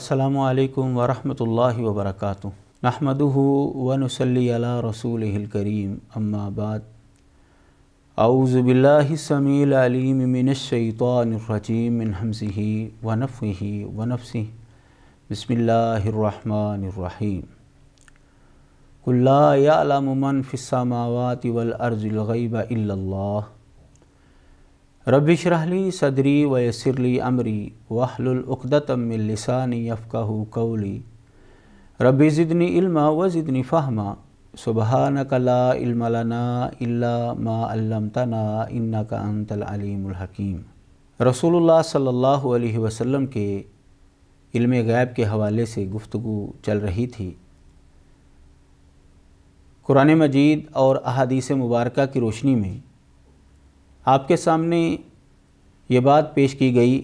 असलकम वरहमल वबरक नहमद वनसली रसूल करीम अम्माबाद आउज़बिल्लासमीलमिनशैतरजीम मिन हमसी वनफ़ी वनफ़ी बसमीम कुल्ला यालमन फ़िस्सामावात वलअर्ज़लगैब अल्लाह रबिशरहली सदरी वयसरली अमरी वहलुलउदतमिलसानी यफ़ाह कौली रबी ज़िदनी इल्मा व ज़िदनी फ़हमा सुबहान कला इल्मलना इल्ला मा अल्लमतना इन्ना का अंतल अलीमहकीम रसूलुल्लाह सल्लल्लाहु अलैहि वसल्लम के इल्म गैब के हवाले से गुफ्तु चल रही थी कुरान मजीद और अहादीस मुबारक की रोशनी में आपके सामने ये बात पेश की गई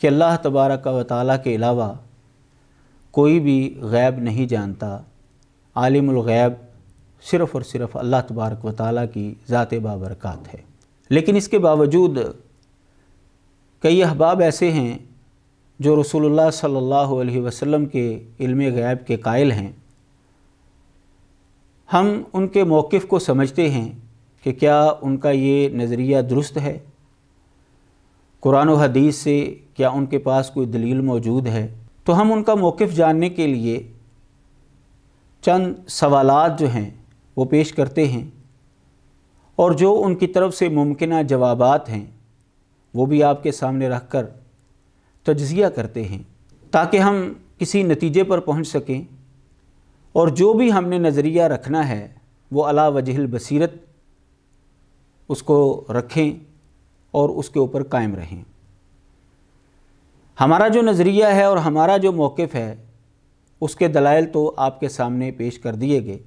कि अल्लाह तबारक व ताली के अलावा कोई भी गैब नहीं जानता आलिमैब सिर्फ़ और सिर्फ़ अल्लाह तबारक व ताल की ज़ात बाबरकत है लेकिन इसके बावजूद कई अहबाब ऐसे हैं जो रसूलुल्लाह सल्लल्लाहु अलैहि वसल्लम के इल्म गैब के कायल हैं हम उनके मौक़ को समझते हैं कि क्या उनका ये नज़रिया दुरुस्त है कुरान हदीस से क्या उनके पास कोई दलील मौजूद है तो हम उनका मौक़ जानने के लिए चंद सवाल जो हैं वो पेश करते हैं और जो उनकी तरफ से मुमकिन जवाब हैं वो भी आपके सामने रख कर तजिया करते हैं ताकि हम किसी नतीजे पर पहुंच सकें और जो भी हमने नज़रिया रखना है वो अला वजहल बसीरत उसको रखें और उसके ऊपर कायम रहें हमारा जो नज़रिया है और हमारा जो मौक़ है उसके दलाइल तो आपके सामने पेश कर दिए गए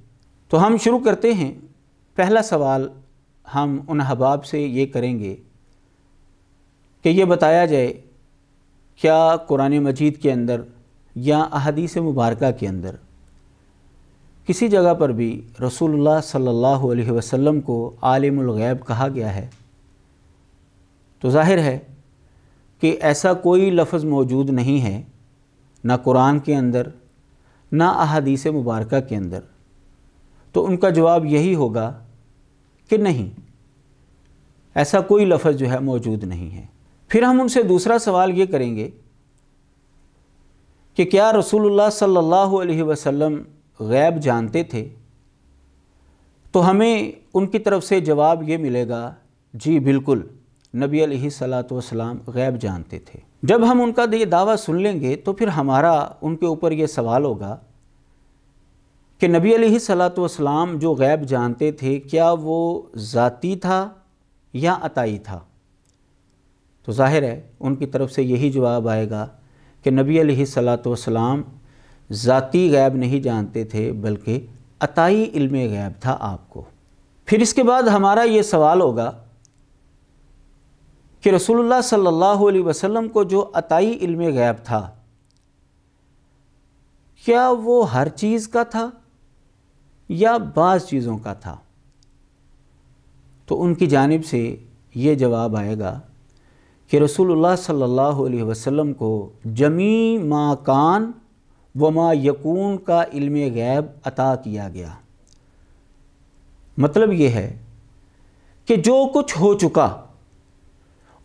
तो हम शुरू करते हैं पहला सवाल हम उन हबाब से ये करेंगे कि ये बताया जाए क्या कुरान मजीद के अंदर या अहदीस मुबारक के अंदर किसी जगह पर भी रसूलुल्लाह सल्लल्लाहु अलैहि वसल्लम को आलिमुल गैब कहा गया है तो जाहिर है कि ऐसा कोई लफ्ज़ मौजूद नहीं है ना कुरान के अंदर ना अहादीस मुबारक के अंदर तो उनका जवाब यही होगा कि नहीं ऐसा कोई लफ्ज़ जो है मौजूद नहीं है फिर हम उनसे दूसरा सवाल ये करेंगे कि क्या रसूलुल्लाह सल्लल्लाहु अलैहि वसल्लम गैब जानते थे तो हमें उनकी तरफ से जवाब ये मिलेगा जी बिल्कुल नबी सलात वसलाम गैब जानते थे जब हम उनका ये दावा सुन लेंगे तो फिर हमारा उनके ऊपर ये सवाल होगा कि नबी सलात वसलाम जो गैब जानते थे क्या वो ज़ाती था या अताई था तो जाहिर है उनकी तरफ से यही जवाब आएगा कि नबी सलात वसलाम ज़ाती गैब नहीं जानते थे बल्कि अताई इल्म गैब था आपको फिर इसके बाद हमारा ये सवाल होगा कि रसूलुल्लाह सल्लल्लाहु अलैहि वसल्लम को जो अताई इल्म गैब था क्या वो हर चीज़ का था या बाज़ चीज़ों का था तो उनकी जानब से ये जवाब आएगा कि रसूलुल्लाह सल्लल्लाहु अलैहि वसल्लम को जमी माकान वमा यकून का इल्म गैब अता किया गया मतलब ये है कि जो कुछ हो चुका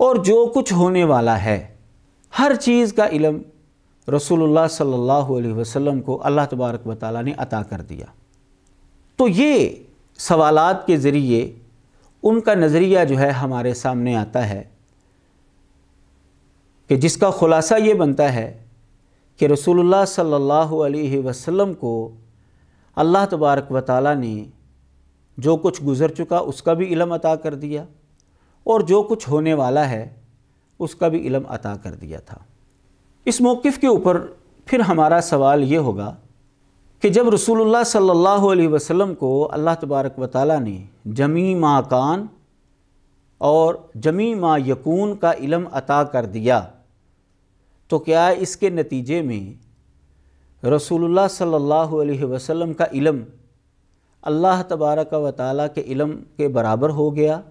और जो कुछ होने वाला है हर चीज़ का इलम रसूलुल्लाह सल्लल्लाहु अलैहि वसल्लम को अल्लाह तबारक व ताली ने अता कर दिया तो ये सवालात के ज़रिए उनका नज़रिया जो है हमारे सामने आता है कि जिसका ख़ुलासा ये बनता है कि रसूलुल्लाह सल्लल्लाहु अलैहि वसल्लम को अल्लाह तबारक व ने जो कुछ गुज़र चुका उसका भी इलम अता कर दिया और जो कुछ होने वाला है उसका भी इलम अता कर दिया था इस मौक़ के ऊपर फिर हमारा सवाल ये होगा कि जब रसूलुल्लाह सल्लल्लाहु अलैहि वसल्लम को अल्लाह तबारक व ने जमी माकान और जमी मा यकून का इलम अता कर दिया तो क्या इसके नतीजे में रसूलुल्लाह सल्लल्लाहु अलैहि वसल्लम का इलम अल्लाह तबारक व ताली के इलम के बराबर हो गया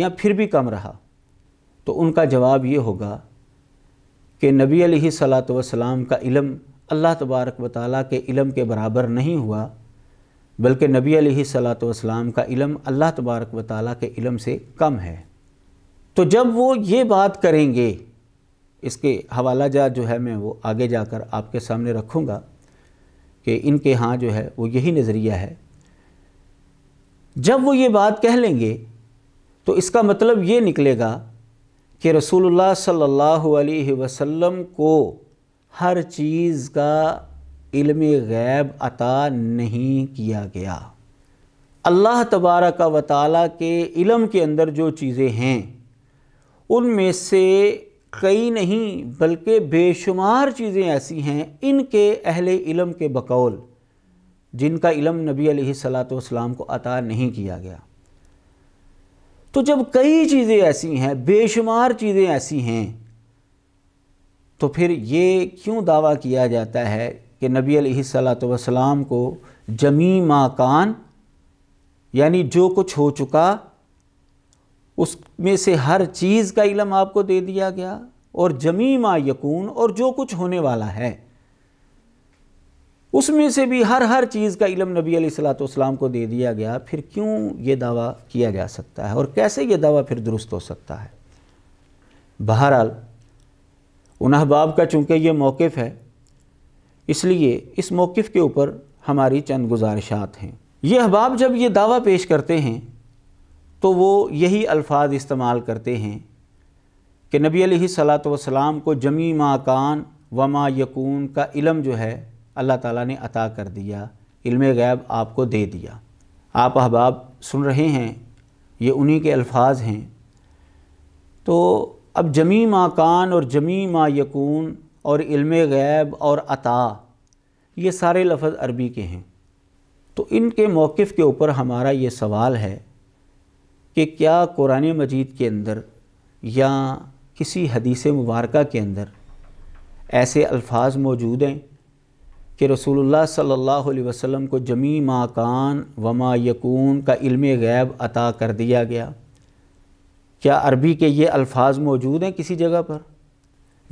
या फिर भी कम रहा तो उनका जवाब ये होगा कि नबी अलैहि सलात वसलाम का इलम अल्लाह तबारक व ताली के इलम के बराबर नहीं हुआ बल्कि नबी अलैहि सलात वसलाम का इलम अल्लाह तबारक व ताली के इलम से कम है तो जब वो ये बात करेंगे इसके हवाला जात जो है मैं वो आगे जाकर आपके सामने रखूँगा कि इनके यहाँ जो है वो यही नज़रिया है जब वो ये बात कह लेंगे तो इसका मतलब ये निकलेगा कि रसूलुल्लाह सल्लल्लाहु अलैहि वसल्लम को हर चीज़ का इल्म गैब अता नहीं किया गया अल्लाह तबारा का वाली के इलम के अंदर जो चीज़ें हैं उनमें से कई नहीं बल्कि बेशुमार चीज़ें ऐसी हैं इनके अहले इलम के बकौल जिनका इलम नबी सलात वसलाम को अता नहीं किया गया तो जब कई चीज़ें ऐसी हैं बेशुमार चीज़ें ऐसी हैं तो फिर ये क्यों दावा किया जाता है कि नबी सलात वसलाम को जमी माकान यानी जो कुछ हो चुका उसमें से हर चीज़ का इलम आपको दे दिया गया और जमीमा यकून और जो कुछ होने वाला है उसमें से भी हर हर चीज़ का इलम नबी सलाम को दे दिया गया फिर क्यों ये दावा किया जा सकता है और कैसे ये दावा फिर दुरुस्त हो सकता है बहरहाल उन अहबाब का चूँकि ये मौक़ है इसलिए इस मौक़ के ऊपर हमारी चंद गुजारिशात हैं ये अहबाब जब ये दावा पेश करते हैं तो वो यही अल्फाज इस्तेमाल करते हैं कि नबी सलात वसलाम को जमी माकान वमा यकून का इलम जो है अल्लाह ताला ने अता कर दिया इल्म गैब आपको दे दिया आप अहबाब सुन रहे हैं ये उन्हीं के अल्फाज हैं तो अब जमी माकान और जमी मा यकून और इल्म गैब और अता ये सारे लफ्ज़ अरबी के हैं तो इनके मौक़ के ऊपर हमारा ये सवाल है कि क्या कुरान मजीद के अंदर या किसी हदीस मुबारक के अंदर ऐसे अल्फाज मौजूद हैं कि रसूलुल्लाह सल्लल्लाहु अलैहि वसल्लम को जमी माकान वमा यकून का इल्म गैब अता कर दिया गया क्या अरबी के ये अल्फाज मौजूद हैं किसी जगह पर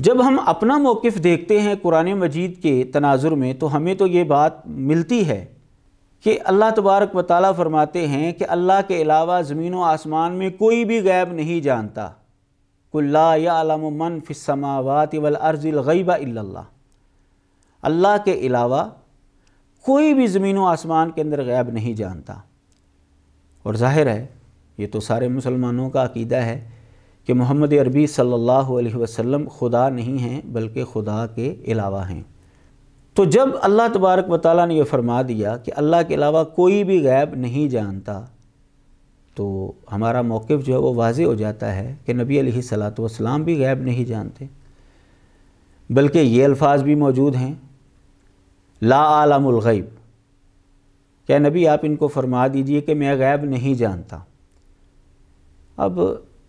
जब हम अपना मौक़ देखते हैं कुरान मजीद के तनाजुर में तो हमें तो ये बात मिलती है कि अल्लाह तबारक व फरमाते हैं कि अल्लाह के अलावा ज़मीन व आसमान में कोई भी गैब नहीं जानता कुल्ला यालम मन फ़िसमावत वल अर्ज़िलगैबा अल्लाह अल्लाह के अलावा कोई भी ज़मीन व आसमान के अंदर गैब नहीं जानता और जाहिर है ये तो सारे मुसलमानों का अकीदा है कि मोहम्मद अरबी सल्लल्लाहु अलैहि वसल्लम खुदा नहीं हैं बल्कि खुदा के अलावा हैं तो जब अल्लाह तबारक वाली ने यह फरमा दिया कि अल्लाह के अलावा कोई भी गैब नहीं जानता तो हमारा मौक़ जो है वो वाज हो जाता है कि नबी सलात वसलाम भी गैब नहीं जानते बल्कि ये अल्फाज भी मौजूद हैं ला आलमगैब क्या नबी आप इनको फरमा दीजिए कि मैं गैब नहीं जानता अब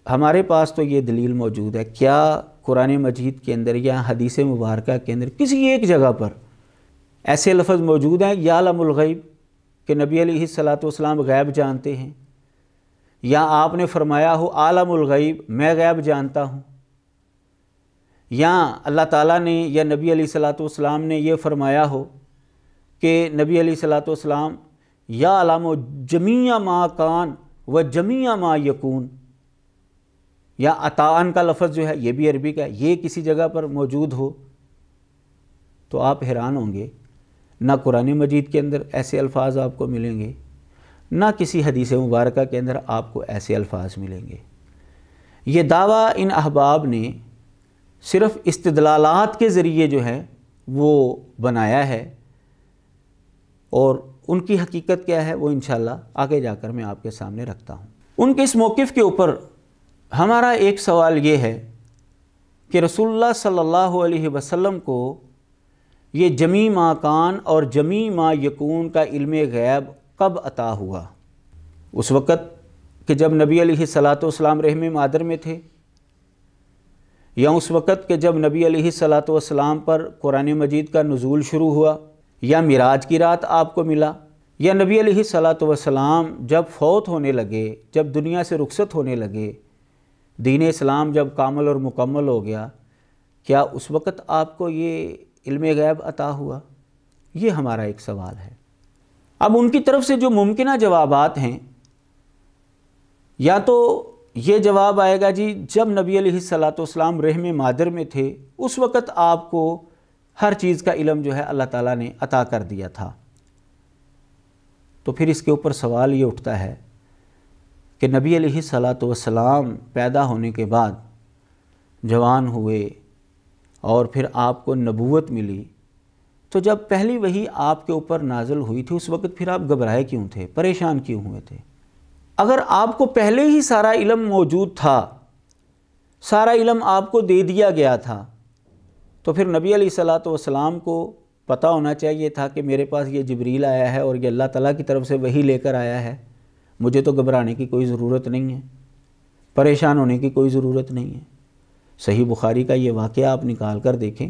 हमारे पास तो ये दलील मौजूद है क्या कुरान मजीद के अंदर या हदीस मुबारक के अंदर किसी एक जगह पर ऐसे लफ्ज़ मौजूद हैं या लमलगैब के नबी सलाम गैब जानते हैं या आपने फरमाया हो आलमगैब मैं गैब जानता हूँ या अल्लाह ताला ने या नबी सलाम ने यह फरमाया हो कि नबी सलाम या आलम जमिया मा कान व जमिया मा यकून या अतान का लफ्ज़ जो है ये भी अरबी का है ये किसी जगह पर मौजूद हो तो आप हैरान होंगे ना कुरान मजीद के अंदर ऐसे अल्फाज आपको मिलेंगे ना किसी हदीस मुबारक के अंदर आपको ऐसे अल्फाज मिलेंगे ये दावा इन अहबाब ने सिर्फ़ इस्तलालत के ज़रिए जो है वो बनाया है और उनकी हकीकत क्या है वो इन आगे जाकर मैं आपके सामने रखता हूँ उनके इस मौक़ के ऊपर हमारा एक सवाल ये है कि रसोल्ला सल्लल्लाहु अलैहि वसल्लम को ये जमी माँ कान और जमी माँ यकून का इल्म गैब कब अता हुआ उस वक़्त कि जब नबी अली सलातम रहम मादर में थे या उस वक़्त के जब नबी अली सलातम पर कुरान मजीद का नज़ूल शुरू हुआ या मिराज की रात आपको मिला या नबी अली सलाम जब फौत होने लगे जब दुनिया से रुखसत होने लगे दीन इस्लाम जब कामल और मुकम्मल हो गया क्या उस वक़्त आपको ये इल्म गैब अता हुआ ये हमारा एक सवाल है अब उनकी तरफ से जो मुमकिन जवाब हैं या तो ये जवाब आएगा जी जब नबी सलाम रहम मादर में थे उस वक़्त आपको हर चीज़ का इलम जो है अल्लाह ताला ने अता कर दिया था तो फिर इसके ऊपर सवाल ये उठता है कि नबी सलाम पैदा होने के बाद जवान हुए और फिर आपको नबूवत मिली तो जब पहली वही आपके ऊपर नाजल हुई थी उस वक़्त फिर आप घबराए क्यों थे परेशान क्यों हुए थे अगर आपको पहले ही सारा इलम मौजूद था सारा इलम आपको दे दिया गया था तो फिर नबी सलात वसलाम को पता होना चाहिए था कि मेरे पास ये जबरील आया है और ये अल्लाह ताला की तरफ से वही लेकर आया है मुझे तो घबराने की कोई ज़रूरत नहीं है परेशान होने की कोई ज़रूरत नहीं है सही बुखारी का ये वाक़ आप निकाल कर देखें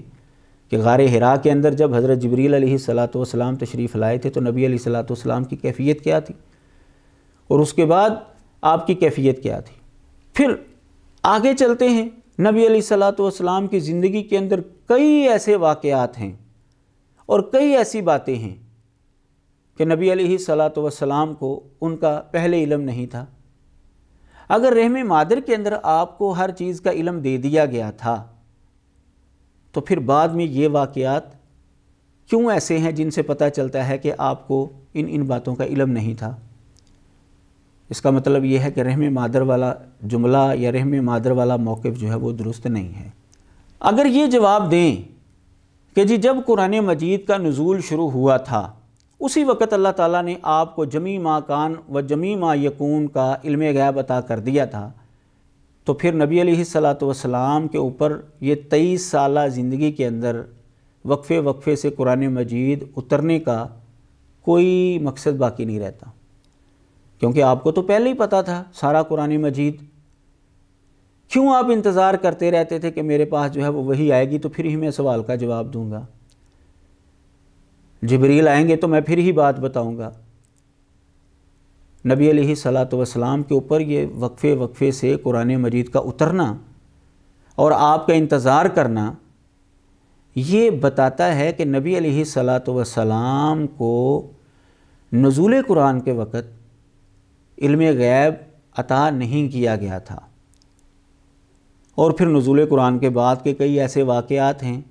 कि गार हरा के अंदर जब हज़रत जबरील सलाम तशरीफ़ लाए थे तो नबी सलाम की कैफियत क्या थी और उसके बाद आपकी कैफियत क्या थी फिर आगे चलते हैं नबी सलाम की ज़िंदगी के अंदर कई ऐसे वाक़ात हैं और कई ऐसी बातें हैं कि नबी सलाम को उनका पहले इलम नहीं था अगर रहम मादर के अंदर आपको हर चीज़ का इलम दे दिया गया था तो फिर बाद में ये वाक़ात क्यों ऐसे हैं जिनसे पता चलता है कि आपको इन इन बातों का इलम नहीं था इसका मतलब ये है कि रहम मादर वाला जुमला या रहम मादर वाला मौक़ जो है वो दुरुस्त नहीं है अगर ये जवाब दें कि जी जब कुरान मजीद का नज़ूल शुरू हुआ था उसी वक़्त अल्लाह ताला ने आपको जमी माँ कान व जमी माँ यकून का इल्म गैब अता कर दिया था तो फिर नबी सलात के ऊपर ये तेईस साल ज़िंदगी के अंदर वक्फ़े वक्फ़े से कुरान मजीद उतरने का कोई मकसद बाकी नहीं रहता क्योंकि आपको तो पहले ही पता था सारा कुरान मजीद क्यों आप इंतज़ार करते रहते थे कि मेरे पास जो है वो वही आएगी तो फिर ही मैं सवाल का जवाब दूंगा जबरील आएंगे तो मैं फिर ही बात बताऊंगा नबी अली सलात के ऊपर ये वक्फ़े वक्फ़े से कुरान मजीद का उतरना और आपका इंतज़ार करना ये बताता है कि नबी अली सलाम को नजूल कुरान के वक़्त इल्म गैब अता नहीं किया गया था और फिर नजूल कुरान के बाद के कई ऐसे वाक़ात हैं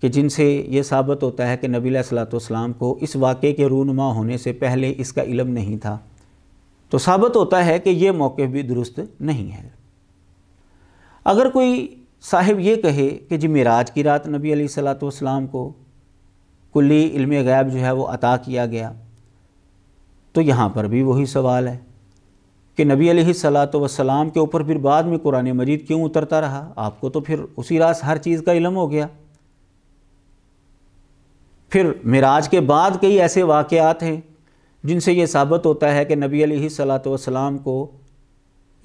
कि जिनसे ये साबित होता है कि नबी सलाम को इस वाक़े के रूनमा होने से पहले इसका इलम नहीं था तो साबित होता है कि ये मौक़ भी दुरुस्त नहीं है अगर कोई साहिब ये कहे कि जी मराज की रात नबी सलाम को कुल्ली इल्म गैब जो है वो अता किया गया तो यहाँ पर भी वही सवाल है कि नबी सलात वसलाम के ऊपर फिर बाद में कुरान मजीद क्यों उतरता रहा आपको तो फिर उसी रात हर चीज़ का इलम हो गया फिर मराज के बाद कई ऐसे वाक़ात हैं जिनसे ये साबित होता है कि नबी सलात को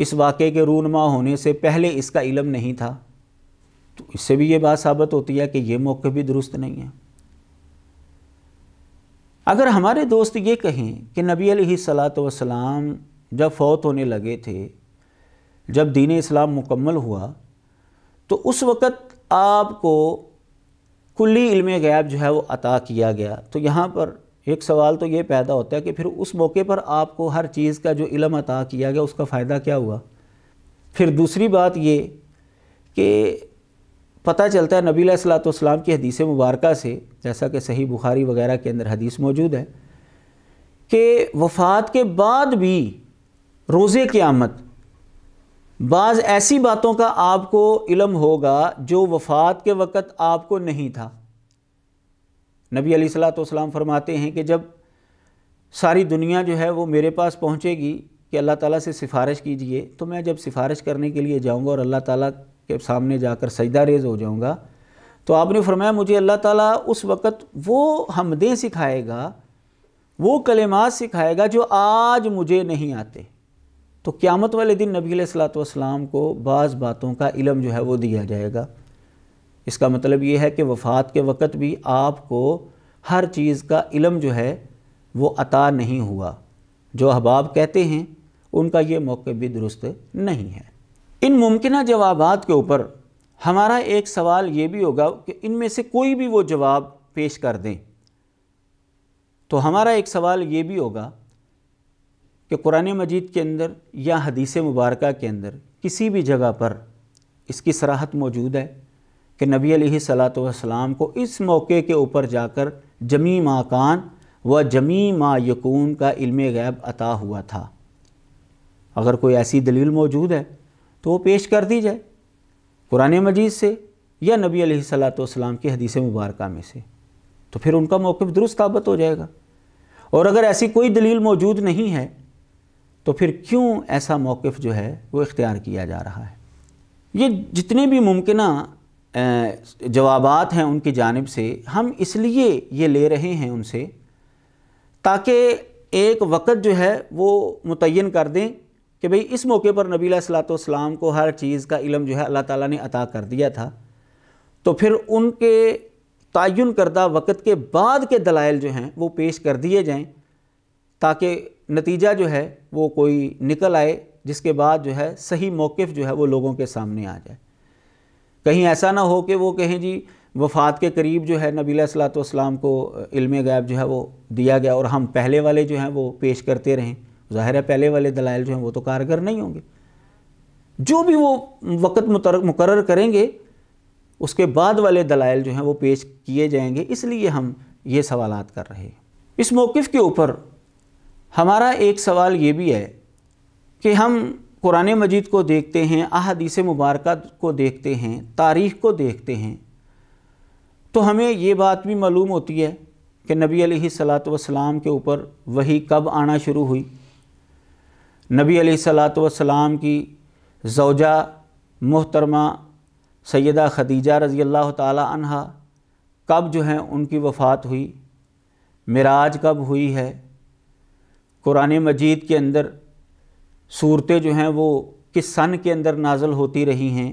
इस वाक़े के रूनमा होने से पहले इसका इलम नहीं था तो इससे भी ये बात साबित होती है कि ये मौके भी दुरुस्त नहीं है अगर हमारे दोस्त ये कहें कि नबी सलात जब फौत होने लगे थे जब दीन इस्लाम मुकम्मल हुआ तो उस वक़्त आपको कुल्ली इल्म गैब जो है वो अता किया गया तो यहाँ पर एक सवाल तो ये पैदा होता है कि फिर उस मौके पर आपको हर चीज़ का जो इलम अता किया गया उसका फ़ायदा क्या हुआ फिर दूसरी बात ये कि पता चलता है नबी सलाम की हदीस मुबारक से जैसा कि सही बुखारी वगैरह के अंदर हदीस मौजूद है कि वफ़ात के बाद भी रोज़े क़्यामत बाज़ ऐसी बातों का आपको इलम होगा जो वफ़ात के वक़्त आपको नहीं था नबी अली सलाम फरमाते हैं कि जब सारी दुनिया जो है वो मेरे पास पहुँचेगी कि अल्लाह ताला से सिफारिश कीजिए तो मैं जब सिफारिश करने के लिए जाऊँगा और अल्लाह ताला के सामने जाकर सजदा रेज़ हो जाऊँगा तो आपने फरमाया मुझे अल्लाह ताला उस वक़्त वो हमदें सिखाएगा वो कलेमात सिखाएगा जो आज मुझे नहीं आते तो क़्यामत वाले दिन नबी सलाम को बाज़ बातों का इलम जो है वो दिया जाएगा इसका मतलब ये है कि वफ़ात के वक़्त भी आपको हर चीज़ का इलम जो है वो अता नहीं हुआ जो अहबाब कहते हैं उनका ये मौक़ भी दुरुस्त नहीं है इन मुमकिन जवाब के ऊपर हमारा एक सवाल ये भी होगा कि इनमें से कोई भी वो जवाब पेश कर दें तो हमारा एक सवाल ये भी होगा कि कुरान मजीद के अंदर या हदीस मुबारक के अंदर किसी भी जगह पर इसकी सराहत मौजूद है कि नबी आ सलातम वसलाम को इस मौके के ऊपर जाकर जमी माकान व जमी मा यकून का इल्म गैब अता हुआ था अगर कोई ऐसी दलील मौजूद है तो वो पेश कर दी जाए कुरान मजीद से या नबी अलैहिस्सलाम की हदीस मुबारक में से तो फिर उनका मौक़ दुरुस्त साबित हो जाएगा और अगर ऐसी कोई दलील मौजूद नहीं है तो फिर क्यों ऐसा मौक़ जो है वो इख्तियार किया जा रहा है ये जितने भी मुमकिन जवाब हैं उनकी जानब से हम इसलिए ये ले रहे हैं उनसे ताकि एक वक़्त जो है वो मुतन कर दें कि भाई इस मौके पर नबी सलाम को हर चीज़ का इलम जो है अल्लाह ताला ने अता कर दिया था तो फिर उनके तयन करदा वक़्त के बाद के दलाइल जो हैं वो पेश कर दिए जाएँ ताकि नतीजा जो है वो कोई निकल आए जिसके बाद जो है सही मौक़ जो है वो लोगों के सामने आ जाए कहीं ऐसा ना हो कि वो कहें जी वफात के करीब जो है नबी सलाम को इल्म गैब जो है वो दिया गया और हम पहले वाले जो हैं वो पेश करते रहें ज़ाहिर है पहले वाले दलाइल जो हैं वो तो कारगर नहीं होंगे जो भी वो वक़्त मुकर करेंगे उसके बाद वाले दलाइल जो हैं वो पेश किए जाएंगे इसलिए हम ये सवालत कर रहे हैं इस मौक़ के ऊपर हमारा एक सवाल ये भी है कि हम कुरान मजीद को देखते हैं अहदीस मुबारक को देखते हैं तारीख़ को देखते हैं तो हमें ये बात भी मालूम होती है कि नबी सलात वसलाम के ऊपर वही कब आना शुरू हुई नबी सलात वसलाम की जौजा मोहतरमा सैदा खदीजा रज़ी अल्लाह तहा कब जो है उनकी वफ़ात हुई मराज कब हुई है कुरान मजीद के अंदर सूरतें जो हैं वो किस सन के अंदर नाजल होती रही हैं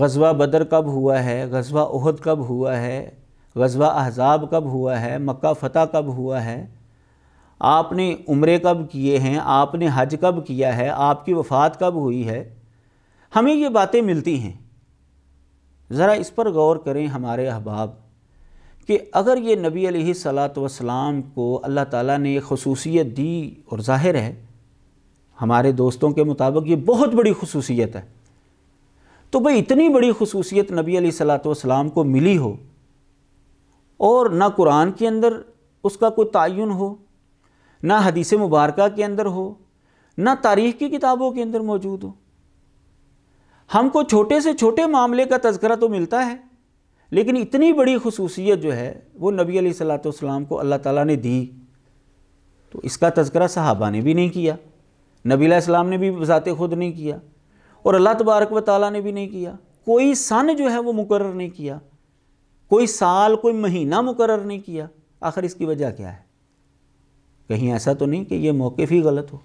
गजवा बदर कब हुआ है गजवा उहद कब हुआ है गजवा अहजाब कब हुआ है मक्का फ़तह कब हुआ है आपने उम्रे कब किए हैं आपने हज कब किया है आपकी वफ़ात कब हुई है हमें ये बातें मिलती हैं ज़रा इस पर गौर करें हमारे अहबाब कि अगर ये नबी सलात को अल्लाह ताला ने खसूसियत दी और ज़ाहिर है हमारे दोस्तों के मुताबिक ये बहुत बड़ी खसूसियत है तो भाई इतनी बड़ी खसूसियत नबी सलात वसलाम को मिली हो और ना कुरान के अंदर उसका कोई तयन हो ना हदीस मुबारक के अंदर हो ना तारीख़ की किताबों के अंदर मौजूद हो हमको छोटे से छोटे मामले का तस्करा तो मिलता है लेकिन इतनी बड़ी खसूसियत जो है वो नबी सलाम को अल्लाह ताला ने दी तो इसका तस्करा सहाबा ने भी नहीं किया नबी इस्लाम ने भी बजात खुद नहीं किया और अल्लाह तबारक व ताली ने भी नहीं किया कोई सन जो है वो मुकर नहीं किया कोई साल कोई महीना मुकर नहीं किया आखिर इसकी वजह क्या है कहीं ऐसा तो नहीं कि ये मौक़ ही गलत हो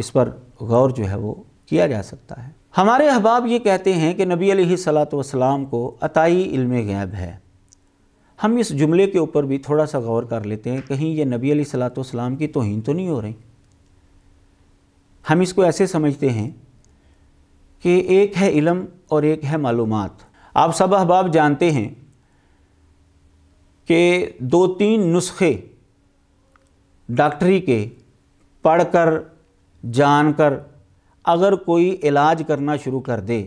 इस पर गौर जो है वो किया जा सकता है हमारे अहबाब ये कहते हैं कि नबी सलात वसलाम को अताई इल्म गैब है हम इस जुमले के ऊपर भी थोड़ा सा गौर कर लेते हैं कहीं ये नबी सलात वसलाम की तोहन तो नहीं हो रही हम इसको ऐसे समझते हैं कि एक है इलम और एक है मालूम आप सब अहबाब जानते हैं कि दो तीन नुस्खे डॉक्टरी के पढ़कर जानकर अगर कोई इलाज करना शुरू कर दे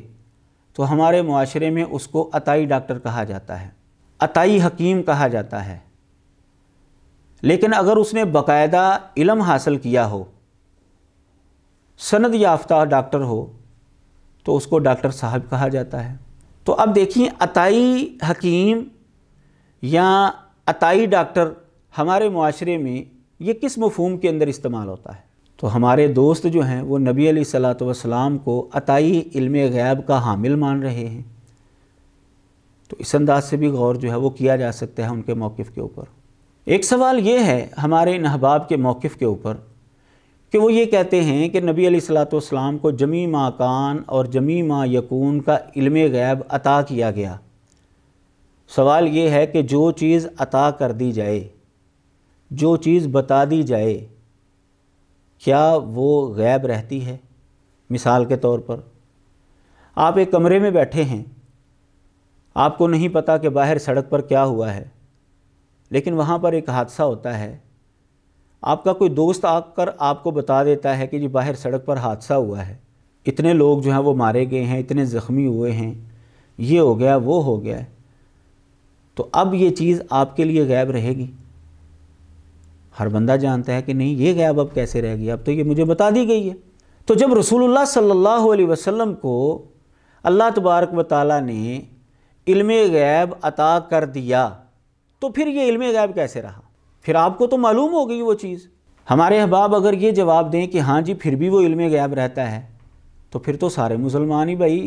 तो हमारे माशरे में उसको अताई डॉक्टर कहा जाता है अताई हकीम कहा जाता है लेकिन अगर उसने बाकायदा इलम हासिल किया हो सनद याफ्ता डॉक्टर हो तो उसको डॉक्टर साहब कहा जाता है तो अब देखिए अताई हकीम या अताई डॉक्टर हमारे माशरे में ये किस मफहम के अंदर इस्तेमाल होता है तो हमारे दोस्त जो हैं वो नबी सलात वसलाम को अतई इल्म गैब का हामिल मान रहे हैं तो इस अंदाज से भी गौर जो है वो किया जा सकता है उनके मौक़ के ऊपर एक सवाल ये है हमारे इन अहबाब के मौक़ के ऊपर कि वो ये कहते हैं कि नबी सलाम को जमी माकान और जमी मा यकून का इल्म गैब अता किया गया सवाल ये है कि जो चीज़ अता कर दी जाए जो चीज़ बता दी जाए क्या वो गैब रहती है मिसाल के तौर पर आप एक कमरे में बैठे हैं आपको नहीं पता कि बाहर सड़क पर क्या हुआ है लेकिन वहाँ पर एक हादसा होता है आपका कोई दोस्त आकर आपको बता देता है कि जी बाहर सड़क पर हादसा हुआ है इतने लोग जो हैं वो मारे गए हैं इतने ज़ख्मी हुए हैं ये हो गया वो हो गया तो अब ये चीज़ आपके लिए गैब रहेगी हर बंदा जानता है कि नहीं ये गैब अब कैसे रह गया अब तो ये मुझे बता दी गई है तो जब रसूलुल्लाह सल्लल्लाहु अलैहि वसल्लम को अल्लाह तबारक व ताली ने इल्म गैब अता कर दिया तो फिर ये इल्म गैब कैसे रहा फिर आपको तो मालूम हो गई वो चीज़ हमारे अहबाब अगर ये जवाब दें कि हाँ जी फिर भी वो इल्म गैब रहता है तो फिर तो सारे मुसलमान ही भाई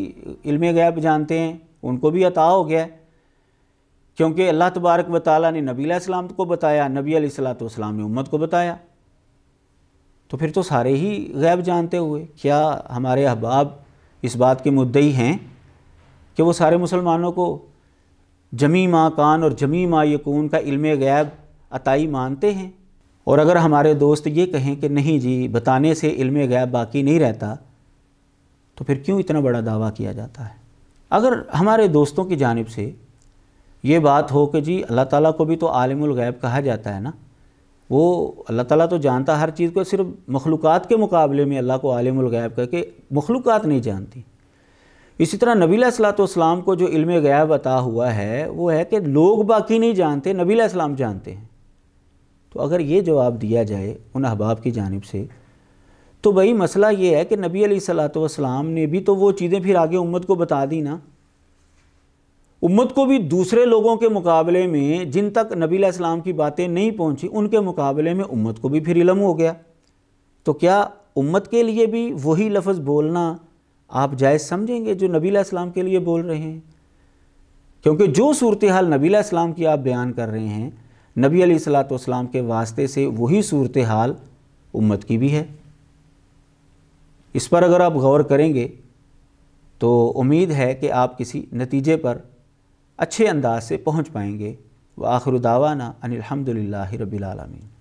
इल्म गैब जानते हैं उनको भी अता हो गया है क्योंकि अल्लाह तबारक व ताली ने नबी इस्लाम को बताया नबी सलाम ने उम्मत को बताया तो फिर तो सारे ही गैब जानते हुए क्या हमारे अहबाब इस बात के मुद्दई हैं कि वो सारे मुसलमानों को जमी माँ कान और जमी माँ यकून का इल्म गैब अताई मानते हैं और अगर हमारे दोस्त ये कहें कि नहीं जी बताने से इल्म गैब बाकी नहीं रहता तो फिर क्यों इतना बड़ा दावा किया जाता है अगर हमारे दोस्तों की जानब से ये बात हो कि जी अल्लाह ताला को भी तो आलिमुल गैब कहा जाता है ना वो अल्लाह ताला तो जानता हर चीज़ को सिर्फ मखलूक के मुकाबले में अल्लाह को आलिमुल गैब करके मखलूक नहीं जानती इसी तरह नबीला सलाम को जो इल्म गैब अता हुआ है वो है कि लोग बाकी नहीं जानते नबीला इस्लाम जानते हैं तो अगर ये जवाब दिया जाए उन अहबाब की जानब से तो भाई मसला ये है कि नबी सलाम ने भी तो वो चीज़ें फिर आगे उम्मत को बता दी ना उम्मत को भी दूसरे लोगों के मुकाबले में जिन तक नबी इस्लाम की बातें नहीं पहुंची उनके मुकाबले में उम्मत को भी फिर इलम हो गया तो क्या उम्मत के लिए भी वही लफ्ज़ बोलना आप जायज़ समझेंगे जो नबी इस्लाम के लिए बोल रहे हैं क्योंकि जो सूरत हाल नबी इस्लाम की आप बयान कर रहे हैं नबी सलाम के वास्ते से वही सूरत हाल उम्मत की भी है इस पर अगर आप गौर करेंगे तो उम्मीद है कि आप किसी नतीजे पर अच्छे अंदाज से पहुँच पाएंगे व आखिर दावाना अनिलहमदिल्ला रबीआलमीन